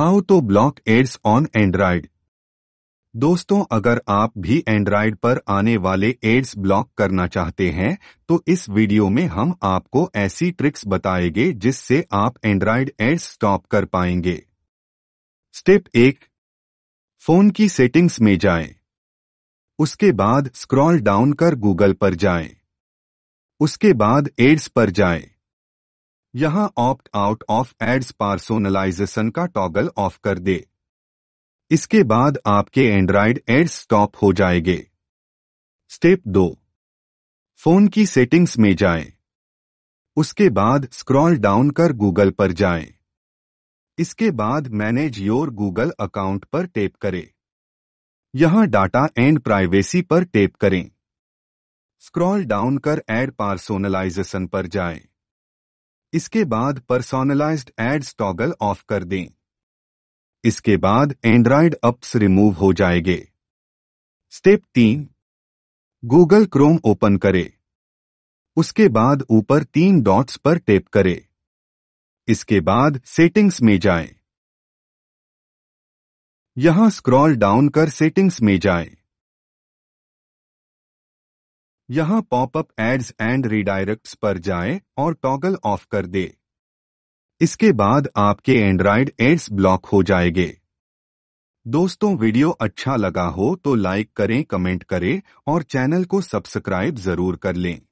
How to block ads on Android दोस्तों अगर आप भी एंड्राइड पर आने वाले एड्स ब्लॉक करना चाहते हैं तो इस वीडियो में हम आपको ऐसी ट्रिक्स बताएंगे जिससे आप एंड्राइड एड्स स्टॉप कर पाएंगे स्टेप एक फोन की सेटिंग्स में जाएं। उसके बाद स्क्रॉल डाउन कर गूगल पर जाएं। उसके बाद एड्स पर जाएं। यहां opt out of ads personalization का टॉगल ऑफ कर दे इसके बाद आपके एंड्राइड एड्स स्टॉप हो जाएंगे स्टेप दो फोन की सेटिंग्स में जाएं। उसके बाद स्क्रॉल डाउन कर गूगल पर जाएं। इसके बाद मैनेज योर गूगल अकाउंट पर टेप करें यहां डाटा एंड प्राइवेसी पर टेप करें स्क्रॉल डाउन कर एड पार्सोनलाइजेशन पर जाएं। इसके बाद पर्सोनलाइज्ड एड्स टॉगल ऑफ कर दें इसके बाद एंड्रॉइड अप्स रिमूव हो जाएंगे स्टेप तीन गूगल क्रोम ओपन करें उसके बाद ऊपर तीन डॉट्स पर टेप करें इसके बाद सेटिंग्स में जाएं। यहां स्क्रॉल डाउन कर सेटिंग्स में जाएं। यहाँ पॉपअप एड्स एंड रिडायरेक्ट्स पर जाएं और टॉगल ऑफ कर दे इसके बाद आपके एंड्राइड एड्स ब्लॉक हो जाएंगे दोस्तों वीडियो अच्छा लगा हो तो लाइक करें कमेंट करें और चैनल को सब्सक्राइब जरूर कर लें